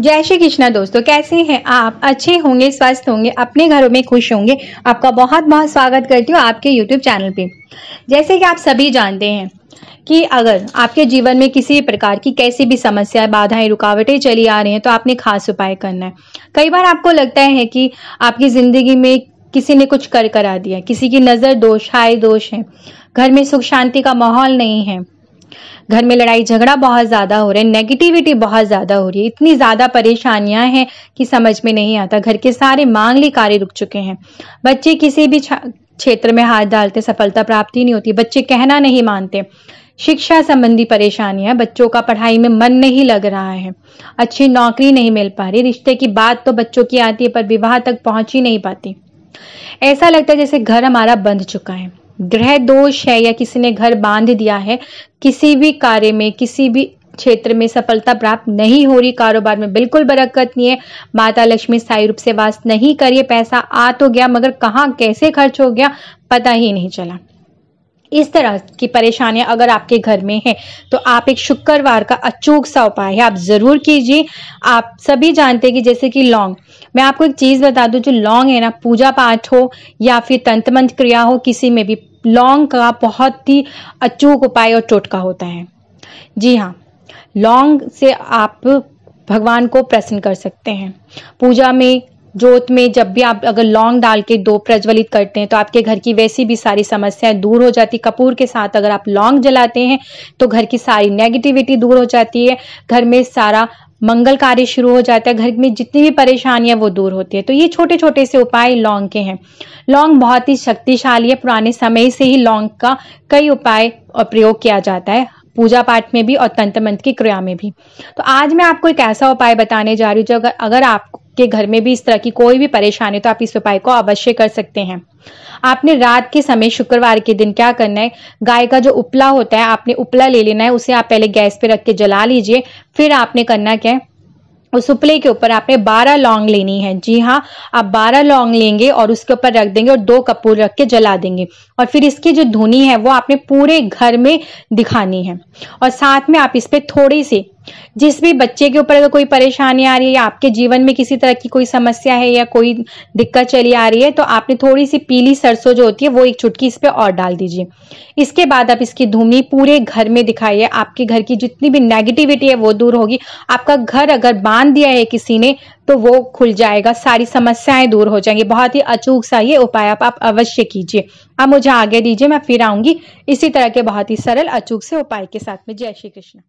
जय श्री कृष्णा दोस्तों कैसे हैं आप अच्छे होंगे स्वस्थ होंगे अपने घरों में खुश होंगे आपका बहुत बहुत स्वागत करती हूँ आपके यूट्यूब चैनल पे जैसे कि आप सभी जानते हैं कि अगर आपके जीवन में किसी प्रकार की कैसी भी समस्या बाधाएं रुकावटें चली आ रही हैं तो आपने खास उपाय करना है कई बार आपको लगता है कि आपकी ज़िंदगी में किसी ने कुछ कर करा दिया किसी की नज़र दोष हाय दोष है घर में सुख शांति का माहौल नहीं है घर में लड़ाई झगड़ा बहुत ज्यादा हो रहा है नेगेटिविटी बहुत ज्यादा हो रही है इतनी ज्यादा परेशानियां हैं कि समझ में नहीं आता घर के सारे मांगली कार्य रुक चुके हैं बच्चे किसी भी क्षेत्र में हाथ डालते सफलता प्राप्ति नहीं होती बच्चे कहना नहीं मानते शिक्षा संबंधी परेशानियां बच्चों का पढ़ाई में मन नहीं लग रहा है अच्छी नौकरी नहीं मिल पा रही रिश्ते की बात तो बच्चों की आती है पर विवाह तक पहुंच ही नहीं पाती ऐसा लगता है जैसे घर हमारा बंध चुका है ग्रह दोष है या किसी ने घर बांध दिया है किसी भी कार्य में किसी भी क्षेत्र में सफलता प्राप्त नहीं हो रही कारोबार में बिल्कुल बरकत नहीं है माता लक्ष्मी स्थायी रूप से वास नहीं करिए पैसा आ तो गया मगर कहाँ कैसे खर्च हो गया पता ही नहीं चला इस तरह की परेशानियां अगर आपके घर में है तो आप एक शुक्रवार का अचूक सा उपाय है आप ज़रूर कीजिए आप सभी जानते हैं कि जैसे कि लौंग मैं आपको एक चीज़ बता दूं जो लौंग है ना पूजा पाठ हो या फिर तंत्र मंत्र क्रिया हो किसी में भी लौंग का बहुत ही अचूक उपाय और टोटका होता है जी हाँ लौंग से आप भगवान को प्रसन्न कर सकते हैं पूजा में जोत में जब भी आप अगर लौंग डाल के दो प्रज्वलित करते हैं तो आपके घर की वैसी भी सारी समस्याएं दूर हो जाती कपूर के साथ अगर आप लौंग जलाते हैं तो घर की सारी नेगेटिविटी दूर हो जाती है घर में सारा मंगल कार्य शुरू हो जाता है घर में जितनी भी परेशानियां वो दूर होती है तो ये छोटे छोटे से उपाय लौंग के हैं लौंग बहुत ही शक्तिशाली है पुराने समय से ही लौंग का कई उपाय और प्रयोग किया जाता है पूजा पाठ में भी और तंत्र मंत्र की क्रिया में भी तो आज मैं आपको एक ऐसा उपाय बताने जा रही हूँ जो अगर, अगर आप के घर में भी इस तरह की कोई भी परेशानी तो आप इस उपाय को अवश्य कर सकते हैं आपने रात के समय शुक्रवार के दिन क्या करना है गाय का जो उपला होता है आपने उपला ले लेना है उसे आप पहले गैस पे रख के जला लीजिए फिर आपने करना क्या है उस उपले के ऊपर आपने 12 लौंग लेनी है जी हाँ आप 12 लौंग लेंगे और उसके ऊपर रख देंगे और दो कपूर रख के जला देंगे और फिर इसकी जो धुनी है वो आपने पूरे घर में दिखानी है और साथ में आप इस पर थोड़ी सी जिस भी बच्चे के ऊपर अगर कोई परेशानी आ रही है या आपके जीवन में किसी तरह की कोई समस्या है या कोई दिक्कत चली आ रही है तो आपने थोड़ी सी पीली सरसों जो होती है वो एक चुटकी इस पर और डाल दीजिए इसके बाद आप इसकी धूमी पूरे घर में दिखाइए आपके घर की जितनी भी नेगेटिविटी है वो दूर होगी आपका घर अगर बांध दिया है किसी ने तो वो खुल जाएगा सारी समस्याएं दूर हो जाएंगी बहुत ही अचूक सा ये उपाय आप, आप अवश्य कीजिए आप मुझे आगे दीजिए मैं फिर आऊंगी इसी तरह के बहुत ही सरल अचूक से उपाय के साथ में जय श्री कृष्ण